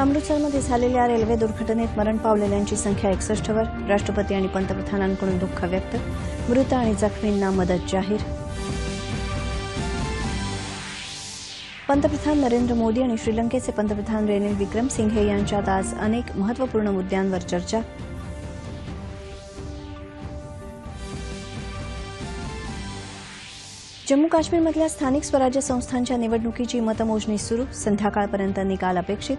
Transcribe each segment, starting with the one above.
अमृतसरमध्ये झालेल्या रेल्वे दुर्घटनेत मरण पावलेल्यांची संख्या एकसष्टवर राष्ट्रपती आणि पंतप्रधानांकडून दुःख व्यक्त मृत आणि जखमींना मदत जाहीर पंतप्रधान नरेंद्र मोदी आणि श्रीलंकेचे पंतप्रधान रेनिल विक्रमसिंघे यांच्यात आज अनेक महत्वपूर्ण मुद्द्यांवर चर्चा जम्मू काश्मीरमधल्या स्थानिक स्वराज्य संस्थांच्या निवडणुकीची मतमोजणी सुरू संध्याकाळपर्यंत निकाल अपेक्षित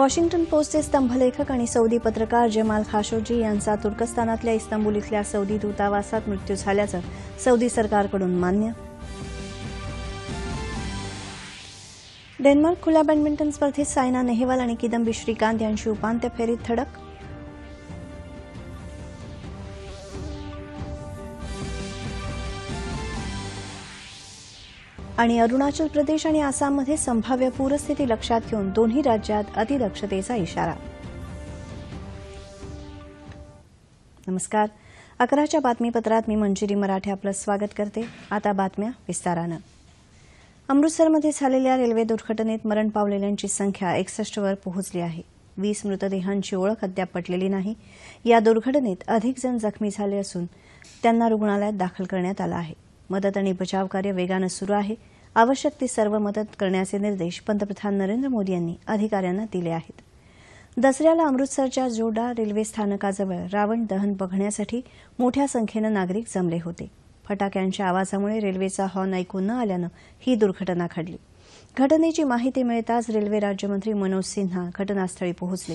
वॉशिंग्टन पोस्टचे स्तंभलेखक आणि सौदी पत्रकार जमाल खाशोजी यांचा तुर्कस्तानातल्या इस्तांबूल इथल्या सौदी दूतावासात मृत्यू झाल्याचं सौदी सरकारकडून मान्य डेन्मार्क खुल्या बॅडमिंटन स्पर्धेत सायना नेहवाल आणि किदंबी श्रीकांत यांची उपांत्य फेरीत धडक आणि अरुणाचल प्रदेश आणि आसाममध्ये संभाव्य पूरस्थिती लक्षात घेऊन दोन्ही राज्यात अतिदक्षतेचा इशारा नमस्कार अकराच्या बातमीपत्रात मी मंजिरी मराठे आपलं स्वागत करते आता बातम्या विस्तारानं अमृतसरमध्ये झालेल्या रेल्वे दुर्घटनेत मरण पावलेल्यांची संख्या एकसष्टवर पोहोचली आहे वीस मृतदेहांची ओळख अद्याप पटलेली नाही या दुर्घटनेत अधिक जण जखमी झाले असून त्यांना रुग्णालयात दाखल करण्यात आलं आहे मदत आणि बचाव कार्य वेगानं सुरू आहे आवश्यक ती सर्व मदत करण्याचे निर्देश पंतप्रधान नरेंद्र मोदी यांनी अधिकाऱ्यांना दिले आहेत दसऱ्याला अमृतसरच्या जोडा रेल्वे स्थानकाजवळ रावण दहन बघण्यासाठी मोठ्या संख्येनं नागरिक जमले होते फटाक्यांच्या आवाजामुळे रेल्वेचा हॉर्न ऐकून न आल्यानं ही दुर्घटना घडली घटनेची माहिती मिळताच रेल्वे राज्यमंत्री मनोज सिन्हा घटनास्थळी पोहोचले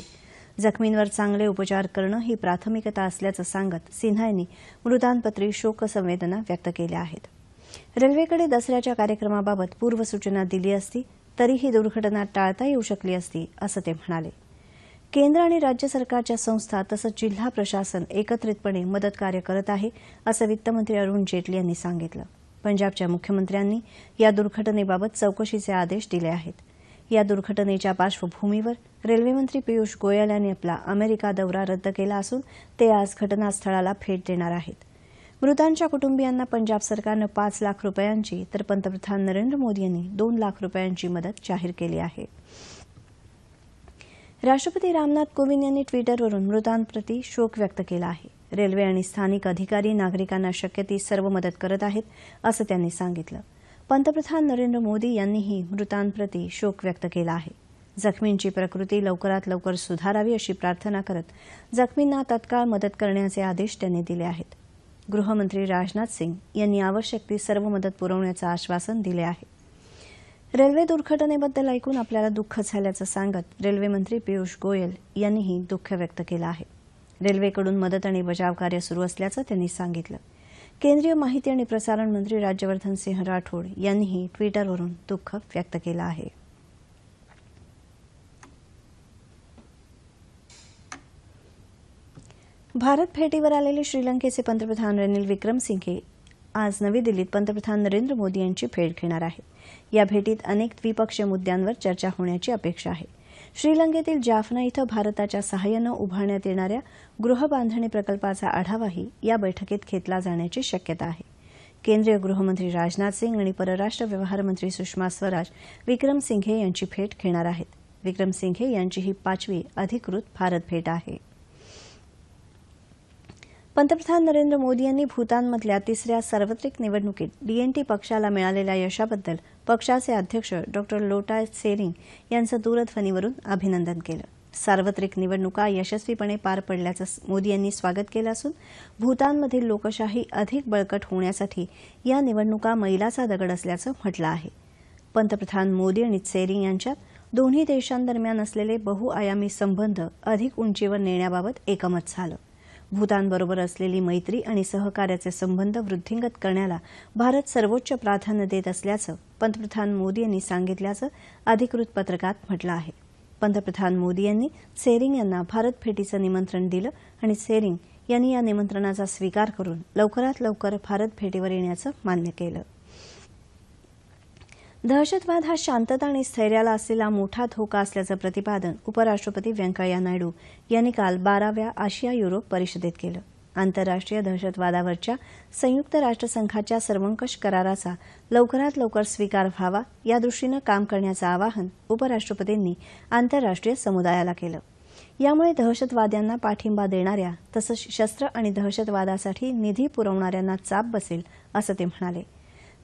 जखमींवर चांगले उपचार करणं ही प्राथमिकता असल्याचं सांगत सिन्हा यांनी मृतांपत्री शोकसंवेदना व्यक्त केल्या आहेत रेल्वेकडे दसऱ्याच्या कार्यक्रमाबाबत पूर्वसूचना दिली असती तरीही दुर्घटना टाळता येऊ शकली असती असं ते म्हणाले केंद्र आणि राज्य सरकारच्या संस्था तसंच जिल्हा प्रशासन एकत्रितपणे मदत कार्य करत आहे असं वित्तमंत्री अरुण जेटली यांनी सांगितलं पंजाबच्या मुख्यमंत्र्यांनी या दुर्घटनेबाबत चौकशीचे आदेश दिले आहेत या दुर्घटनेच्या पार्श्वभूमीवर रेल्वेमंत्री पियुष गोयल यांनी आपला अमेरिका दौरा रद्द केला असून ते आज घटनास्थळाला भेट देणार आहेत मृतांच्या कुटुंबियांना पंजाब सरकारनं पाच लाख रुपयांची तर पंतप्रधान नरेंद्र मोदी यांनी दोन लाख रुपयांची मदत जाहीर केली आहे राष्ट्रपती रामनाथ कोविंद यांनी ट्विटरवरून मृतांप्रती शोक व्यक्त केला आहे रेल्वे आणि स्थानिक अधिकारी नागरिकांना शक्य ती सर्व मदत करत आहेत असं त्यांनी सांगितलं पंतप्रधान नरेंद्र मोदी यांनीही मृतांप्रती शोक व्यक्त केला आहे जखमींची प्रकृती लवकरात लवकर सुधारावी अशी प्रार्थना करत जखमींना तत्काळ मदत करण्याचे आदेश त्यांनी दिले आहेत गृहमंत्री राजनाथ सिंग यांनी आवश्यक ती सर्व मदत पुरवण्याचं आश्वासन दिले आहे रेल्वे दुर्घटनेबद्दल ऐकून आपल्याला दुःख झाल्याचं सांगत रेल्वेमंत्री पियुष गोयल यांनीही दुःख व्यक्त केलं आहे रेल्वेकडून मदत आणि बचाव कार्य सुरू असल्याचं त्यांनी सांगितलं केंद्रीय माहिती आणि प्रसारण मंत्री राज्यवर्धन सिंह राठोड यांनीही ट्विटरवरून दुःख व्यक्त केलं आहे भारत भेटीवर आलेले श्रीलंकेचे पंतप्रधान रनिल विक्रमसिंघे आज नवी दिल्लीत पंतप्रधान नरेंद्र मोदी यांची भेट घेणार आहेत या भेटीत अनेक द्विपक्षीय मुद्द्यांवर चर्चा होण्याची अपेक्षा आहे श्रीलंकेतील जाफना इथं भारताच्या सहाय्यानं उभारण्यात येणाऱ्या गृहबांधणी प्रकल्पाचा आढावाही या बैठकीत घेतला जाण्याची शक्यता आहे केंद्रीय गृहमंत्री राजनाथ सिंग आणि परराष्ट्र व्यवहार मंत्री सुषमा स्वराज विक्रम सिंघे यांची भेट घेणार आहेत विक्रम सिंघे यांची ही पाचवी अधिकृत भारत भेट आहे पंतप्रधान नरेंद्र मोदी यांनी भूतानमधल्या तिसऱ्या सार्वत्रिक निवडणुकीत डीएनटी पक्षाला मिळालेल्या यशाबद्दल पक्षाचे अध्यक्ष डॉ लोटाय सेरिंग यांचं दूरध्वनीवरून अभिनंदन केलं सार्वत्रिक निवडणुका यशस्वीपणे पार पडल्याचं मोदी यांनी स्वागत केलं असून भूतानमधील लोकशाही अधिक बळकट होण्यासाठी या निवडणुका मैलाचा दगड असल्याचं म्हटलं आहे पंतप्रधान मोदी आणि सेरिंग यांच्यात दोन्ही देशांदरम्यान असलेले बहुआयामी संबंध अधिक उंचीवर नेण्याबाबत एकमत झालं भूतानबरोबर असलेली मैत्री आणि सहकार्याचे संबंध वृद्धिंगत करण्याला भारत सर्वोच्च प्राधान्य देत असल्याचं पंतप्रधान मोदी यांनी सांगितल्याचं अधिकृत पत्रकात म्हटलं आहे पंतप्रधान मोदी यांनी सेरिंग यांना भारत भेटीचं निमंत्रण दिलं आणि सेरिंग यांनी या निमंत्रणाचा स्वीकार करून लवकरात लवकर भारत भेटीवर येण्याचं मान्य केलं दहशतवाद हा शांतता आणि स्थैर्याला असलेला मोठा धोका असल्याचं प्रतिपादन उपराष्ट्रपती व्यंकय्या नायडू यांनी काल बाराव्या आशिया युरोप परिषदेत केलं आंतरराष्ट्रीय दहशतवादावरच्या संयुक्त राष्ट्रसंघाच्या सर्वंकष कराराचा लवकरात लवकर स्वीकार व्हावा यादृष्टीनं काम करण्याचं आवाहन उपराष्ट्रपतींनी आंतरराष्ट्रीय समुदायाला केलं यामुळे दहशतवाद्यांना पाठिंबा देणाऱ्या तसंच शस्त्र आणि दहशतवादासाठी निधी पुरवणाऱ्यांना चाप बसेल असं ते म्हणाले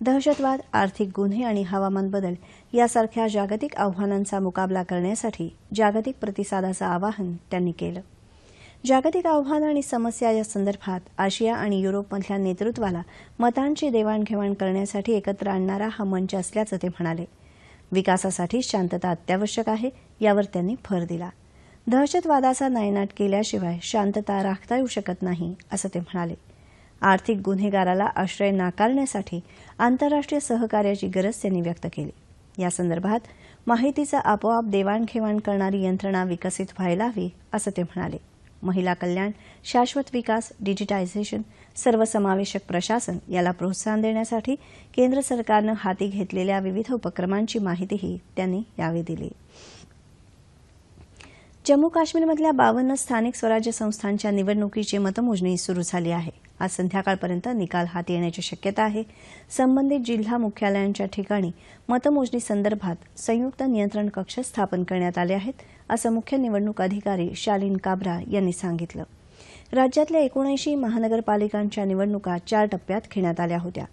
दहशतवाद आर्थिक गुन्हे आणि हवामान बदल यासारख्या जागतिक आव्हानांचा मुकाबला करण्यासाठी जागतिक प्रतिसादाचं आवाहन त्यांनी केलं जागतिक आव्हानं आणि समस्या या संदर्भात आशिया आणि युरोपमधल्या नेतृत्वाला मतांची देवाणघेवाण करण्यासाठी एकत्र आणणारा हा मंच असल्याचं ते म्हणाले विकासासाठी शांतता अत्यावश्यक आहे यावर त्यांनी भर दिला दहशतवादाचा नायनाट केल्याशिवाय शांतता राखता येऊ शकत नाही असं ते म्हणाले आर्थिक गुन्हेगाराला आश्रय नाकारण्यासाठी आंतरराष्ट्रीय सहकार्याची गरज त्यांनी व्यक्त केली यासंदर्भात माहितीचा आपोआप देवाणघेवाण करणारी यंत्रणा विकसित व्हायला हवी असं ते म्हणाले महिला कल्याण शाश्वत विकास डिजिटायझेशन सर्वसमावेशक प्रशासन याला प्रोत्साहन देण्यासाठी केंद्र सरकारनं हाती घेतलेल्या विविध उपक्रमांची माहितीही त्यांनी यावेळी दिली जम्मू काश्मीरमधल्या बावन्न स्थानिक स्वराज्य संस्थांच्या निवडणुकीची मतमोजणी सुरू झाली आहे आज संध्याकाळपर्यंत निकाल हाती येण्याची शक्यता आहे संबंधित जिल्हा मुख्यालयांच्या ठिकाणी मतमोजणी संदर्भात संयुक्त नियंत्रण कक्ष स्थापन करण्यात आले आहेत असं मुख्य निवडणूक अधिकारी शालीन काब्रा यांनी सांगितलं राज्यातल्या एकोणऐंशी महानगरपालिकांच्या निवडणुका चार टप्प्यात घेण्यात आल्या होत्या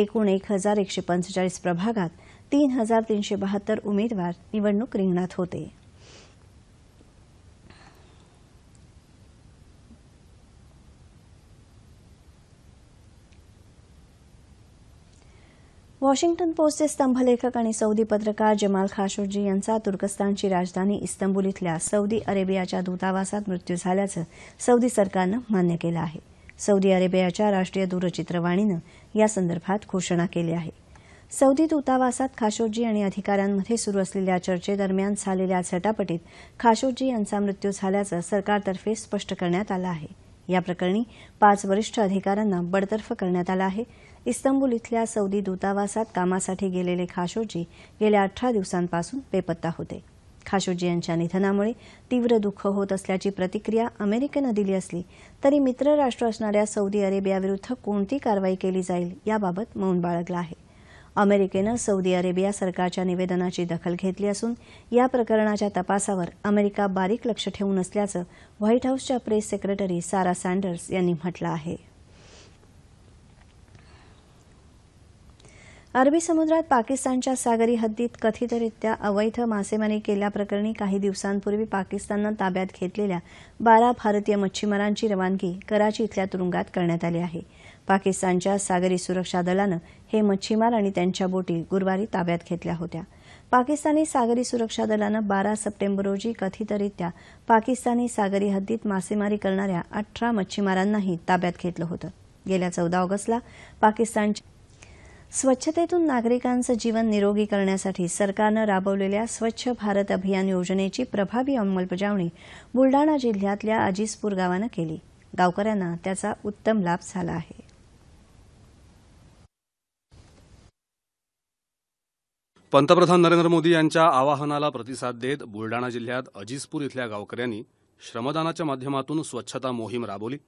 एकूण एक हजार एकशे पंचेचाळीस प्रभागात तीन हजार तीनशे बहात्तर उमेदवार निवडणूक रिंगणात होते वॉशिंग्टन पोस्टचे स्तंभलेखक आणि सौदी पत्रकार जमाल खाशोजी यांचा तुर्कस्तानची राजधानी इस्तंबूल इथल्या सौदी अरेबियाच्या दूतावासात मृत्यू झाल्याचं सौदी सरकारनं मान्य केलं आहे सौदी अरेबियाच्या राष्ट्रीय दूरचित्रवाणीनं यासंदर्भात घोषणा केली आहे सौदी दूतावासात खाशोजी आणि अधिकाऱ्यांमध्ये सुरू असलेल्या चर्चेदरम्यान झालेल्या झटापटीत खाशोजी यांचा मृत्यू झाल्याचं सरकारतर्फे स्पष्ट करण्यात आलं आहे या प्रकरणी पाच वरिष्ठ अधिकाऱ्यांना बडतर्फ करण्यात आलं आहे इस्तांबूल इथल्या सौदी दूतावासात कामासाठी गेलेले खाशोजी गेल्या अठरा दिवसांपासून बेपत्ता होते खाशोजी यांच्या निधनामुळे तीव्र दुःख होत असल्याची प्रतिक्रिया अमेरिकेनं दिली असली तरी मित्र राष्ट्र असणाऱ्या सौदी अरेबियाविरुद्ध कोणती कारवाई केली जाईल याबाबत मौन बाळगलं आहे अमेरिकेनं सौदी अरेबिया सरकारच्या निवेदनाची दखल घेतली असून या प्रकरणाच्या तपासावर अमेरिका बारीक लक्ष ठेवून असल्याचं व्हाईट हाऊसच्या प्रेस सेक्रेटरी सारा सँडर्स यांनी म्हटलं आहे अरबी समुद्रात पाकिस्तानच्या सागरी हद्दीत कथितरित्या अवैध मासेमारी केल्याप्रकरणी काही दिवसांपूर्वी पाकिस्ताननं ताब्यात घेतलेल्या बारा भारतीय मच्छीमारांची रवानगी कराची इथल्या तुरुंगात करण्यात आली आहे पाकिस्तानच्या सागरी सुरक्षा दलानं हे मच्छीमार आणि त्यांच्या बोटी गुरुवारी ताब्यात घेतल्या होत्या पाकिस्तानी सागरी सुरक्षा दलानं बारा सप्टेंबर रोजी कथितरित्या पाकिस्तानी सागरी हद्दीत मासेमारी करणाऱ्या अठरा मच्छीमारांनाही ताब्यात घेतलं होतं गेल्या चौदा ऑगस्टला पाकिस्तानच्या स्वच्छतेतून नागरिकांचं जीवन निरोगी करण्यासाठी सरकारनं राबवलेल्या स्वच्छ भारत अभियान योजनेची प्रभावी अंमलबजावणी बुलडाणा जिल्ह्यातल्या अजिजपूर गावानं केली गावकऱ्यांना त्याचा उत्तम लाभ झाला आहे पंतप्रधान नरेंद्र मोदी यांच्या आवाहनाला प्रतिसाद देत बुलडाणा जिल्ह्यात अजिजपूर इथल्या गावकऱ्यांनी श्रमदानाच्या माध्यमातून स्वच्छता मोहीम राबवली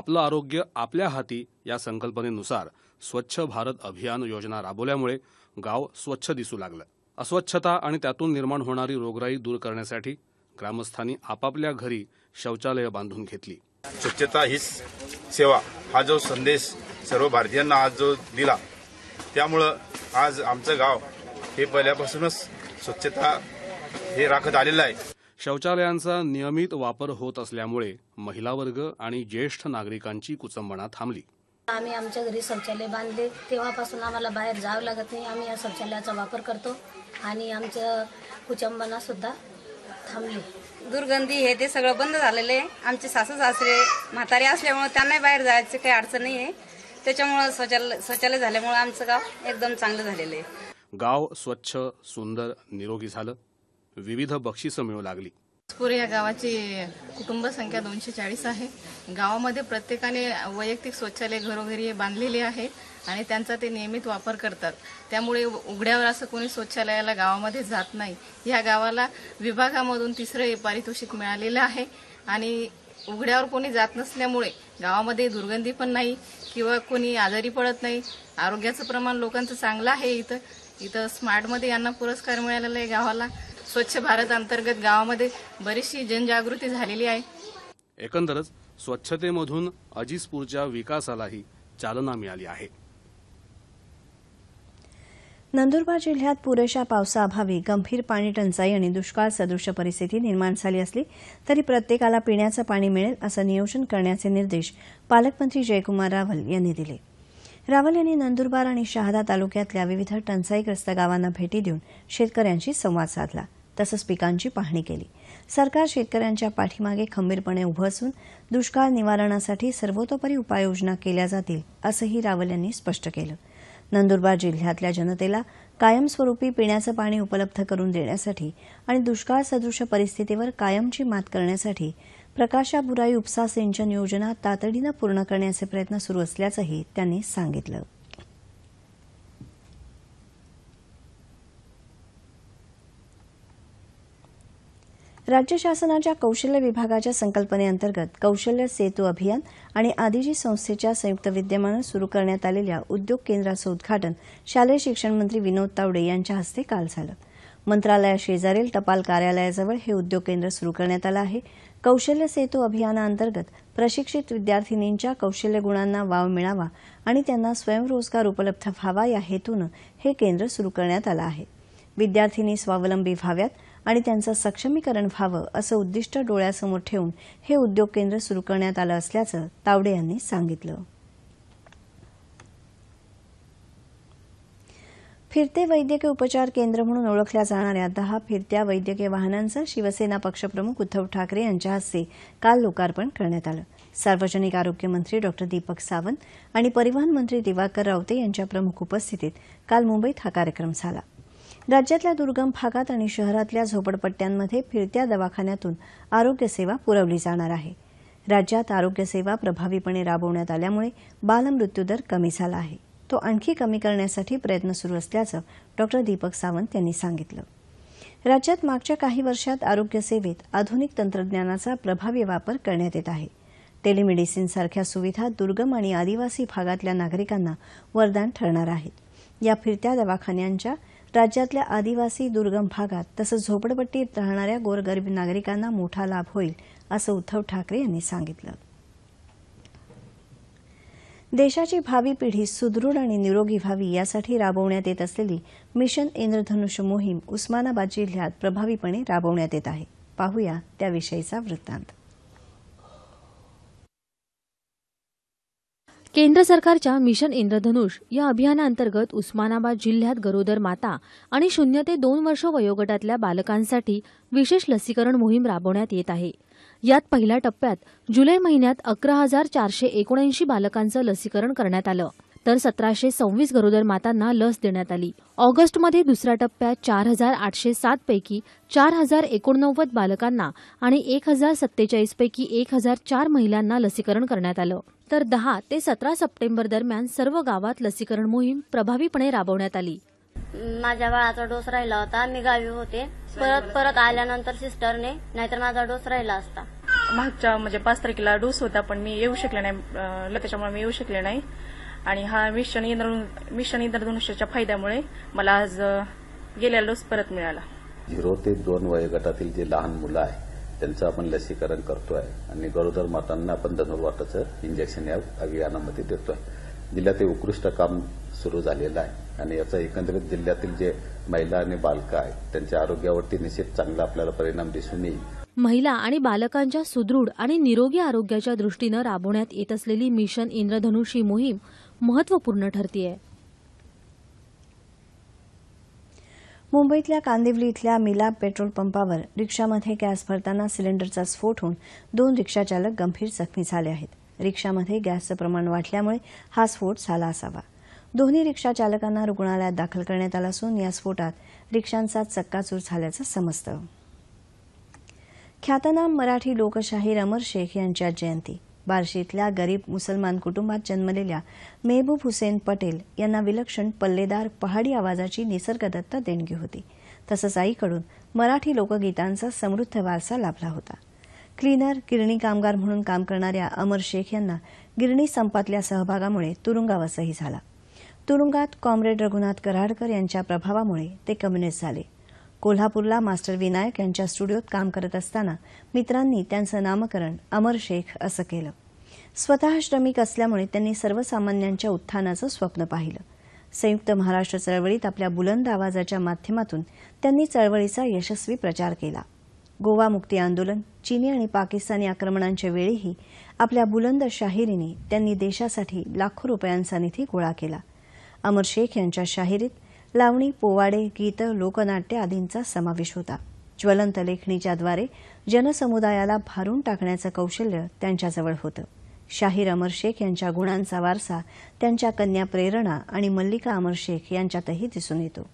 आपलं आरोग्य आपल्या हाती या संकल्पनेनुसार स्वच्छ भारत अभियान योजना राबवल्यामुळे गाव स्वच्छ दिसू लागलं अस्वच्छता आणि त्यातून निर्माण होणारी रोगराई दूर करण्यासाठी ग्रामस्थांनी आपापल्या घरी शौचालय बांधून घेतली स्वच्छता हीच सेवा हा जो संदेश सर्व भारतीयांना आज जो दिला त्यामुळं आज आमचं गाव हे पहिल्यापासूनच स्वच्छता हे राखत आलेलं आहे शौचालयांचा नियमित वापर होत असल्यामुळे महिला वर्ग आणि ज्येष्ठ नागरिकांची कुचंबणा थांबली आम्ही आमच्या घरी शौचालय बांधले तेव्हापासून आम्हाला बाहेर जावं लागत नाही आम्ही या शौचालयाचा वापर करतो आणि आमच्या कुचंबना सुद्धा थांबली दुर्गंधी हे ते सगळं बंद झालेलं आहे आमचे सासू सासरे म्हातारे असल्यामुळे त्यांनाही बाहेर जायचं काही अडचण नाही आहे त्याच्यामुळं शौचालय शौचालय झाल्यामुळं आमचं गाव एकदम चांगलं झालेलं आहे गाव स्वच्छ सुंदर निरोगी झालं विविध बक्षिसं मिळू लागली या गावाची कुटुंब संख्या दोनशे चाळीस आहे गावामध्ये प्रत्येकाने वैयक्तिक शौचालय घरोघरी बांधलेले आहे आणि त्यांचा ते नियमित वापर करतात त्यामुळे उघड्यावर असं कोणी शौचालयाला गावामध्ये जात नाही या गावाला विभागामधून तिसरे पारितोषिक मिळालेलं आहे आणि उघड्यावर कोणी जात नसल्यामुळे गावामध्ये दुर्गंधी पण नाही किंवा कोणी आजारी पडत नाही आरोग्याचं प्रमाण लोकांचं चांगलं आहे इथं इथं स्मार्टमध्ये यांना पुरस्कार मिळालेला आहे गावाला स्वच्छ भारत अंतर्गत गावामध्ये बरीचशी जनजागृती झालेली आहे एकंदरच स्वच्छतेमधून अजिजपूरच्या विकासालाही चालना मिळाली आहे नंदुरबार जिल्ह्यात पुरेशा पावसाअभावी गंभीर पाणी टंचाई आणि दुष्काळ सदृश्य परिस्थिती निर्माण झाली असली तरी प्रत्येकाला पिण्याचं पाणी मिळेल असं नियोजन करण्याचे निर्देश पालकमंत्री जयकुमार रावल यांनी दिले रावल यांनी नंदुरबार आणि शहादा तालुक्यातल्या विविध टंचाईग्रस्त गावांना भेटी देऊन शेतकऱ्यांशी संवाद साधला तसंच पिकांची पाहणी केली सरकार शेतकऱ्यांच्या पाठीमागे खंबीरपणे उभं असून दुष्काळ निवारणासाठी सर्वतोपरी उपाययोजना केल्या जातील असंही रावल यांनी स्पष्ट केलं नंदुरबार जिल्ह्यातल्या जनतेला कायमस्वरूपी पिण्याचं पाणी उपलब्ध करून देण्यासाठी आणि दुष्काळ सदृश परिस्थितीवर कायमची मात करण्यासाठी प्रकाशा उपसा सिंचन योजना तातडीनं पूर्ण करण्याचे प्रयत्न सुरू असल्याचंही त्यांनी सांगितलं राज्य शासनाच्या कौशल्य विभागाच्या संकल्पनेअंतर्गत कौशल्य सेतू अभियान आणि आदिजी संस्थेच्या संयुक्त विद्यमानं सुरू करण्यात आलेल्या उद्योग केंद्राचं उद्घाटन शालेय शिक्षण मंत्री विनोद तावडे यांच्या हस्ते काल झालं मंत्रालयाशेजारील टपाल कार्यालयाजवळ हे उद्योग केंद्र सुरू करण्यात आलं आहे कौशल्य सेतू अभियानाअंतर्गत प्रशिक्षित विद्यार्थिनींच्या कौशल्य गुणांना वाव मिळावा आणि त्यांना स्वयंरोजगार उपलब्ध व्हावा या हेतूनं हे केंद्र सुरू करण्यात आलं आहे विद्यार्थिनी स्वावलंबी व्हाव्यात आणि त्यांचं सक्षमीकरण व्हावं असं उद्दिष्ट डोळ्यासमोर ठेवून हे उद्योग केंद्र सुरू करण्यात आलं असल्याचं तावडे यांनी सांगितलं फिरते वैद्यकीय उपचार केंद्र म्हणून ओळखल्या जाणाऱ्या दहा फिरत्या वैद्यकीय वाहनांचं शिवसेना पक्षप्रमुख उद्धव ठाकरे यांच्या हस्ते काल लोकार्पण करण्यात आलं सार्वजनिक आरोग्य मंत्री डॉ दीपक सावंत आणि परिवहन मंत्री दिवाकर रावते यांच्या प्रमुख उपस्थितीत काल मुंबईत हा कार्यक्रम झाला राज्यातल्या दुर्गम भागात आणि शहरातल्या झोपडपट्ट्यांमध्ये फिरत्या दवाखान्यातून आरोग्यसेवा पुरवली जाणार आहे राज्यात आरोग्यसेवा प्रभावीपणे राबवण्यात आल्यामुळे बालमृत्यूदर कमी झाला आहे तो आणखी कमी करण्यासाठी प्रयत्न सुरू असल्याचं डॉक्टर दीपक सावंत यांनी सांगितलं राज्यात मागच्या काही वर्षात आरोग्य सेवेत आधुनिक तंत्रज्ञानाचा प्रभावी वापर करण्यात येत आहे सारख्या सुविधा दुर्गम आणि आदिवासी भागातल्या नागरिकांना वरदान ठरणार आहेत या फिरत्या दवाखान्यांच्या राज्यातल्या आदिवासी दुर्गम भागात तसंच झोपडपट्टीत राहणाऱ्या गोरगरीब नागरिकांना मोठा लाभ होईल असं उद्धव ठाकरे यांनी सांगितलं देशाची भावी पिढी सुदृढ आणि निरोगी व्हावी यासाठी राबवण्यात येत असलेली मिशन इंद्रधनुष्य मोहीम उस्मानाबाद जिल्ह्यात प्रभावीपणे राबवण्यात येत आहे पाहूया त्याविषयीचा वृत्तांत केंद्र सरकारच्या मिशन इंद्रधनुष या अभियानाअंतर्गत उस्मानाबाद जिल्ह्यात गरोदर माता आणि शून्य ते दोन वर्ष वयोगटातल्या बालकांसाठी विशेष लसीकरण मोहीम राबवण्यात येत आहे यात पहिल्या टप्प्यात जुलै महिन्यात अकरा हजार चारशे एकोणऐंशी बालकांचं लसीकरण करण्यात आलं तर सतराशे सव्वीस गरोदर मातांना लस देण्यात आली ऑगस्टमध्ये दुसऱ्या टप्प्यात चार हजार आठशे सात पैकी चार हजार एकोणनव्वद बालकांना आणि एक हजार सत्तेचाळीस पैकी एक हजार चार महिलांना लसीकरण करण्यात आलं तर दहा ते सतरा सप्टेंबर दरम्यान सर्व गावात लसीकरण मोहीम प्रभावीपणे राबवण्यात आली माझ्या बाळाचा डोस राहिला होता मी गावी होते परत परत आल्यानंतर सिस्टरने नाहीतर माझा डोस राहिला असता मागच्या म्हणजे पाच तारखेला डोस होता पण मी येऊ शकले नाही त्याच्यामुळे मी येऊ शकले नाही आणि हा मिशन इंद्र मिशन इंद्रधनुष्याच्या फायद्यामुळे मला आज गेल्या डोस परत मिळाला झिरो ते दोन वयोगटातील जे लहान मुलं आहेत त्यांचं आपण लसीकरण करतोय आणि गरोदर मातांना आपण धनुर्वाटाचं इंजेक्शन या अभियानामध्ये आहे जिल्ह्यात हे उत्कृष्ट काम सुरू झालेलं आहे आणि याचा एकंदरीत जिल्ह्यातील जे महिला आणि बालक आहेत त्यांच्या आरोग्यावरती निश्चित चांगला आपल्याला परिणाम दिसून येईल महिला आणि बालकांच्या सुदृढ आणि निरोगी आरोग्याच्या दृष्टीनं राबवण्यात येत असलेली मिशन इंद्रधनुष ही मोहीम महत्वपूर्ण आहे मुंबईतल्या कांदिवली इथल्या मिलाप पेट्रोल पंपावर रिक्षामध्ये गॅस भरताना सिलेंडरचा स्फोट होऊन दोन रिक्षाचालक गंभीर जखमी झाले आहेत रिक्षामध्ये गॅसचं प्रमाण वाढल्यामुळे हा स्फोट झाला असावा दोन्ही रिक्षाचालकांना रुग्णालयात दाखल करण्यात आला असून या स्फोटात रिक्षांचा चक्काचूर झाल्याचं समजतं ख्यातनाम मराठी लोकशाहीर अमर शेख यांच्या जयंती बार्शीतल्या गरीब मुसलमान कुटुंबात जन्मलेल्या मेहबूब हुसेन पटेल यांना विलक्षण पल्लेदार पहाडी आवाजाची निसर्गदत्त देणगी होती तसंच आईकडून मराठी लोकगीतांचा समृद्ध वारसा लाभला होता क्लीनर गिरणी कामगार म्हणून काम करणाऱ्या अमर शेख यांना गिरणी संपातल्या सहभागामुळे तुरुंगावासही झाला तुरुंगात कॉम्रेड रघुनाथ कराडकर यांच्या प्रभावामुळे ते कम्युनिस्ट झाले कोल्हापूरला मास्टर विनायक यांच्या स्टुडिओत काम करत असताना मित्रांनी त्यांचं नामकरण अमर शेख असं केलं स्वतः श्रमिक असल्यामुळे त्यांनी सर्वसामान्यांच्या उत्थानाचं स्वप्न पाहिलं संयुक्त महाराष्ट्र चळवळीत आपल्या बुलंद आवाजाच्या माध्यमातून त्यांनी चळवळीचा यशस्वी प्रचार केला गोवा मुक्ती आंदोलन चीनी आणि पाकिस्तानी आक्रमणांच्या वेळीही आपल्या बुलंद शाहिरीने त्यांनी देशासाठी लाखो रुपयांचा निधी गोळा केला अमर शेख यांच्या शाहिरीत लावणी पोवाडे गीत लोकनाट्य आदींचा समावेश होता ज्वलंत लेखणीच्याद्वारे जनसमुदायाला भारून टाकण्याचं कौशल्य त्यांच्याजवळ होतं शाहीर अमर शेख यांच्या गुणांचा वारसा त्यांच्या कन्या प्रेरणा आणि मल्लिका अमर शेख यांच्यातही दिसून येतो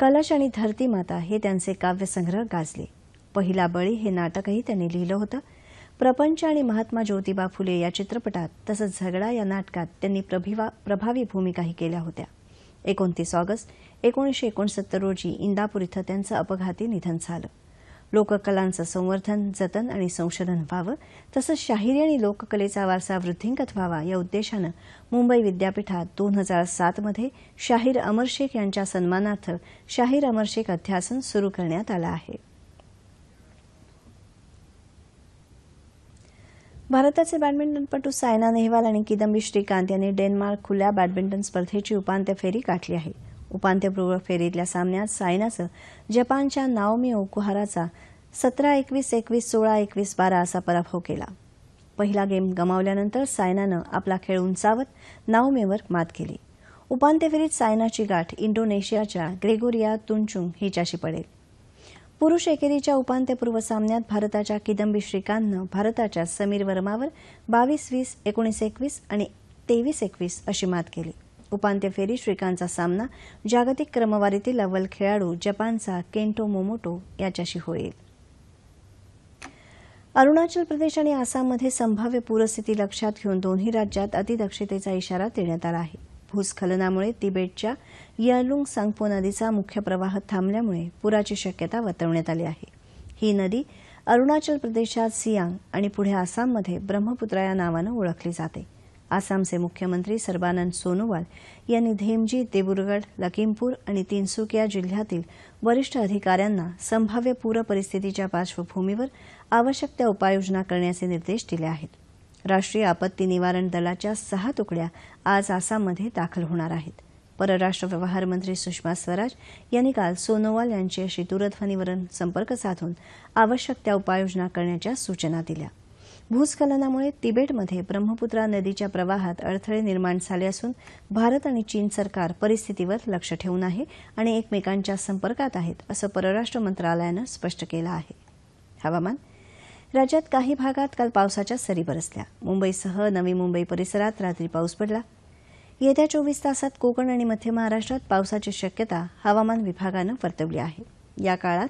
कलश आणि धरतीमाता हे त्यांचे काव्यसंग्रह गाजले पहिला बळी हे नाटकही त्यांनी लिहिलं होतं प्रपंच आणि महात्मा ज्योतिबा फुले या चित्रपटात तसंच झगडा या नाटकात त्यांनी प्रभावी भूमिकाही केल्या होत्या एकोणतीस ऑगस्ट एकोणीसशे एकोणसत्तर रोजी इंदापूर इथं त्यांचं अपघाती निधन झालं लोककलांचं संवर्धन जतन आणि संशोधन व्हावं तसंच शाहिरी आणि लोककलेचा वारसा वृद्धिंगत व्हावा या उद्देशानं मुंबई विद्यापीठात दोन हजार सातमध्ये शाहीर अमर शेख यांच्या सन्मानार्थ शाहीर अमर शेख अध्यासन सुरू करण्यात आलं आहे भारताचे बॅडमिंटनपटू सायना नेहवाल आणि किदंबी श्रीकांत यांनी डेन्मार्क खुल्या बॅडमिंटन स्पर्धेची उपांत्य फेरी गाठली आहे उपांत्यपूर्व फेरीतल्या सामन्यात सायनाचं जपानच्या नाओमी ओकुहाराचा सतरा एकवीस एकवीस सोळा एकवीस बारा असा पराभव केला पहिला गेम गमावल्यानंतर सायनानं आपला खेळ उंचावत नाओमीवर मात केली उपांत्य फेरीत सायनाची गाठ इंडोनेशियाच्या ग्रेगोरिया तुनचुंग हिच्याशी पडेल पुरुष एकेरीच्या उपांत्यपूर्व सामन्यात भारताच्या किदंबी श्रीकांतनं भारताच्या समीर वर्मावर बावीस वीस एकोणीस एकवीस आणि तेवीस एकवीस अशी मात केली उपांत्य फेरी श्रीकांतचा सामना जागतिक क्रमवारीतील अव्वल खेळाडू जपानचा केंटो मोमोटो याच्याशी होईल अरुणाचल प्रदेश आणि आसाममध्ये संभाव्य पूरस्थिती लक्षात घेऊन दोन्ही राज्यात अतिदक्षतेचा इशारा देण्यात आला आहे भूस्खलनामुळे तिबेटच्या यालुंग सांगपो नदीचा मुख्य प्रवाह थांबल्यामुळे पुराची शक्यता वर्तवण्यात आली आहे ही नदी अरुणाचल प्रदेशात सियांग आणि पुढे आसाममध्ये ब्रह्मपुत्रा या नावानं ओळखली जाते आसामचे मुख्यमंत्री सर्बानंद सोनोवाल यांनी धेमजी देबुरगड लखीमपूर आणि तिनसुकिया जिल्ह्यातील वरिष्ठ अधिकाऱ्यांना संभाव्य पूर परिस्थितीच्या पार्श्वभूमीवर आवश्यक त्या उपाययोजना करण्याचे निर्देश दिले आहेत राष्ट्रीय आपत्ती निवारण दलाच्या सहा तुकड्या आज आसाममध्ये दाखल होणार आहेत परराष्ट्र व्यवहार मंत्री सुषमा स्वराज यांनी काल सोनोवाल अशी दूरध्वनीवरून संपर्क साधून आवश्यक त्या उपाययोजना करण्याच्या सूचना दिल्या भूस्खलनामुळे तिबेटमध्ये ब्रह्मपुत्रा नदीच्या प्रवाहात अडथळे निर्माण झाले असून भारत आणि चीन सरकार परिस्थितीवर लक्ष ठेवून आहे आणि एकमेकांच्या संपर्कात आहेत असं परराष्ट्र मंत्रालयानं स्पष्ट केलं आहे हवामान राज्यात काही भागात काल पावसाच्या सरी बरसल्या मुंबईसह नवी मुंबई परिसरात रात्री पाऊस पडला येत्या चोवीस तासात कोकण आणि मध्य महाराष्ट्रात पावसाची शक्यता हवामान विभागानं वर्तवली आहे या काळात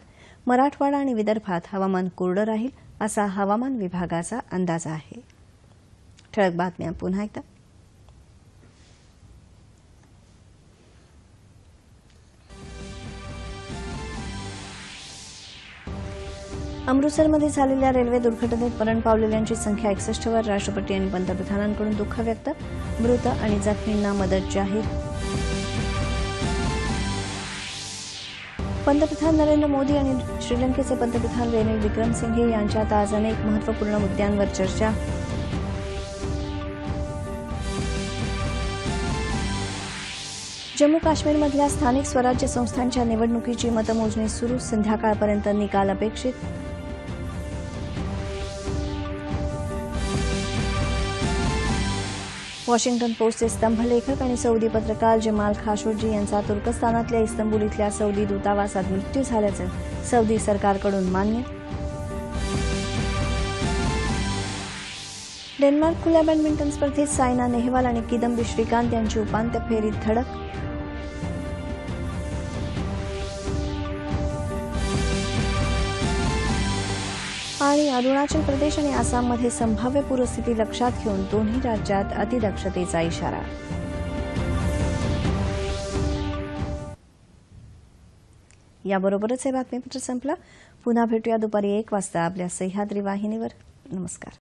मराठवाडा आणि विदर्भात हवामान कोरडं राहील असा हवामान विभागाचा अंदाज आहे ठळक बातम्या पुन्हा एकदा अमृतसरमध्ये झालेल्या रेल्वे दुर्घटनेत मरण पावलेल्यांची संख्या एकसष्टवर राष्ट्रपती आणि पंतप्रधानांकडून दुःख व्यक्त मृत आणि जखमींना मदत जाहीर पंतप्रधान नरेंद्र मोदी आणि श्रीलंकेचे पंतप्रधान रेनिल विक्रमसिंघे यांच्यात आज अनेक महत्वपूर्ण मुद्द्यांवर चर्चा जम्मू काश्मीरमधल्या स्थानिक स्वराज्य संस्थांच्या निवडणुकीची मतमोजणी सुरू संध्याकाळपर्यंत निकाल अपेक्षित वॉशिंग्टन पोस्टचे स्तंभलेखक आणि सौदी पत्रकार जमाल खाशोजी यांचा तुर्कस्तानातल्या इस्तंबूल इथल्या सौदी दूतावासात मृत्यू झाल्याचं सौदी सरकारकडून मान्य डेन्मार्क खुल्या बॅडमिंटन स्पर्धेत सायना नेहवाल आणि किदंबी श्रीकांत यांची उपांत्य फेरीत धडक आणि अरुणाचल प्रदेश आणि आसाममध्ये संभाव्य पूरस्थिती लक्षात घेऊन दोन्ही राज्यात अतिदक्षतेचा इशारा याबरोबरच हे बातमीपत्र संपलं पुन्हा भेटूया दुपारी एक वाजता आपल्या सह्याद्री वाहिनीवर नमस्कार